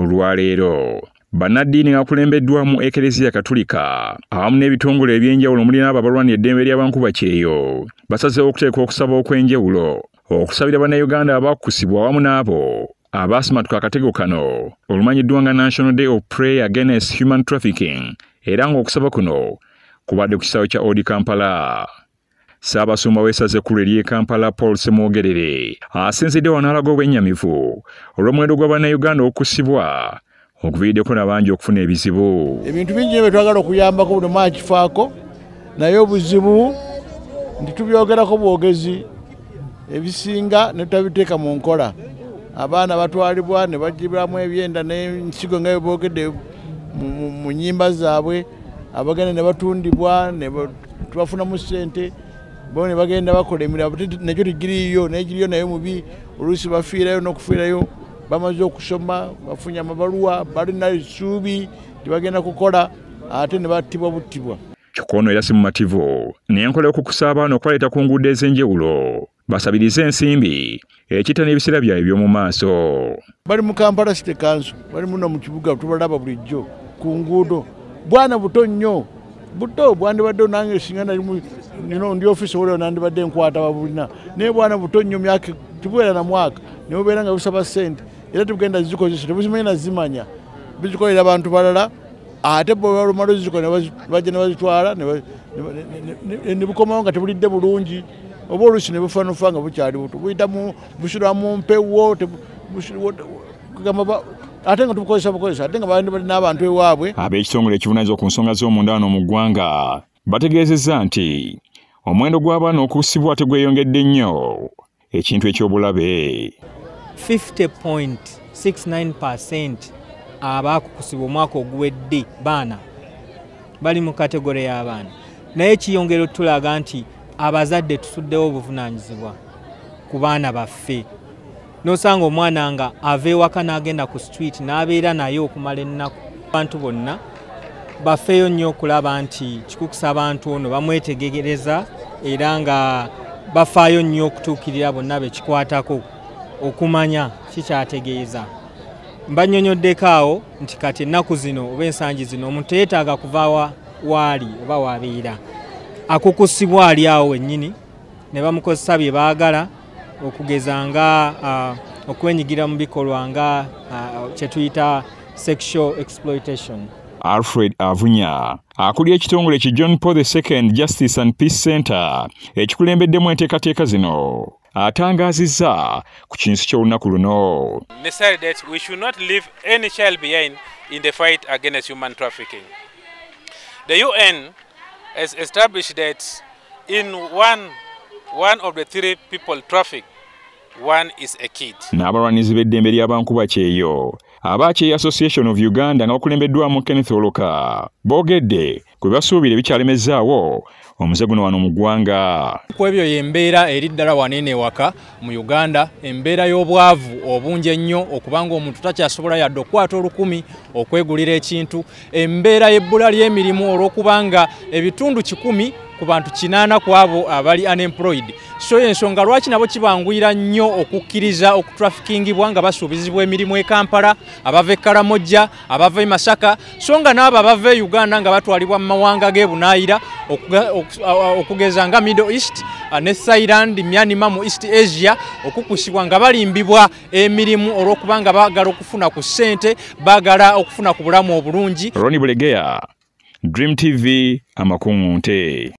olwaleero bannaddiini akulembeddwamu ekereziya katulika awamu n'ebitongole ebyenjawulo muli n'abaabalwanira eddembe ly'abankubakyeyo basazeewo okuteeka okusaba okw'enjawulo okusabira bannayuganda abakkusibwa awamu n'abo abaasimatuka akatego kano olumanyiddwa nga national day of prayer against human trafficking era ng'okusaba kuno kubadde ku kisawo kya odi kampala ssaabasumba w'essaza ekkulu ery'e kampala paul semwogerere asinzidde wanaalaga obwennyamivu olw'omuwendo gw'abannayuganda okussibwa okuviiriddeko nabangi okufuna ebizibu ebintu bingi nyo byetwagala okuyambako buno maakifaako naye obuzibu nti tubyogerako bwogezi ebisinga ne tutabiteeka mu nkola abaana batwalibwa ne bagibiramu ebyenda n'ensigo nga byeboogedde mu nnyimba zaabwe abagenda ne batundibwa tubafunamu ssente bo nebagenda bakola emirabo nagyo tigiriiyo nayegiriyo nayo mubi oluusi bafiirayo n'okufiirayo bamaze okusoma bafunye amabaluwa balina essuubi tebagenda kukola ate ne battibwa buttibwa kikono era simumativu naye nkola okukusa abaana okubaleeta ku nguudo ez'enjawulo basabirize ensimbi ekita n'ebiseera byabwe by'omu maaso bali mu kampala site kanso bali muno mu kibuga tubalaba bulijjo ku nguudo bwana buto nnyo buto bwandibadde nange singa nali nino ndi ofisi olwo nandibadde nkwata babulina naye bwana buto nnyo myaka tibuwera na mwaka naye obeera nga busaba sente era tibugenda zikozesa tebuzimanya nazimanya bizikolera abantu balala ate bwe balumala zikola bajja ne bazitwala ne bukomawo nga tebulidde bulungi oba oluusi ne bufanufa nga bukyali buto buyita busira mu mpewo ate nga tubukozesa bukozesa ate nga bandibali n'abantu ewaabwe abekitongole ekivunanyizibwa ku nsonga z'omundaano mu ggwanga bategeezezza nti omuwendo gw'abaana okusibwa tegweyongedde nnyo ekintu ekyobulabe 50.69% abaakukusibwa omwaka oguwedde baana bali mu kategore y'abaana naye ekiyongero tulaga nti abazadde tusuddewo obuvunanyizibwa ku baana baffe nosanga omwana nga ava ewaka n'agenda ku street n'abeera naye okumala ennaku abantu bonna bafeeyo nnyo okulaba nti kikukusa abantu ono bamwetegegereza era nga bafaayo nnyo okutuukirira bonna bekikwatako okumanya kikyategeeza mbannyonnyoddeko awo nti kati ennaku zino oba ensangi zino omuntu teyeetaaga kuva waali oba wabeera akukusibwa ali awo wennyini ne bamukozesa bye baagala okugeza nga okwenyigira mu bikolwa nga kyetuyita sexual exploitation alfred avunya akulya ekitongole ki john paul the second justice and peace center ekikulembeddemu enteekateeka zino atangaziza ku kinsu ky'olunaku luno n'abalwanizi b'eddembe ly'abankuba kyeyo abakyeyi association of uganda nga bakulembeddwamu kenneth oloka boogedde kwe basuubira ebikyalemezaawo omuze guno wano mu ggwanga ku ebyo yembeera eri ddala wanene ewaka mu uganda embeera y'obwavu obungi ennyo okuba nga omuntu takyasobola yadde okukwata olukumi okwegulira ekintu embeera y'ebbula ly'emirimu olw'okuba nga ebitundu kikumi ku bantu kinaana ku abo abali unemployed so ensonga lwaki nabo kibanguyira nnyo okukkiriza okutrafikingibwa nga basuubizibwa emirimu e kampala abava e kalamojja abava e masaka so nga n'abo abava e uganda nga batwalibwa mu mawanga g'ebunaayira okugeza nga middle east ne thailand myanima mu east asia okukusibwa nga balimbibwa emirimu olw'okuba nga baagala okufuna ku ssente baagala okufuna ku bulamu obulungi ron bulegeya dream tv amakuŋŋunte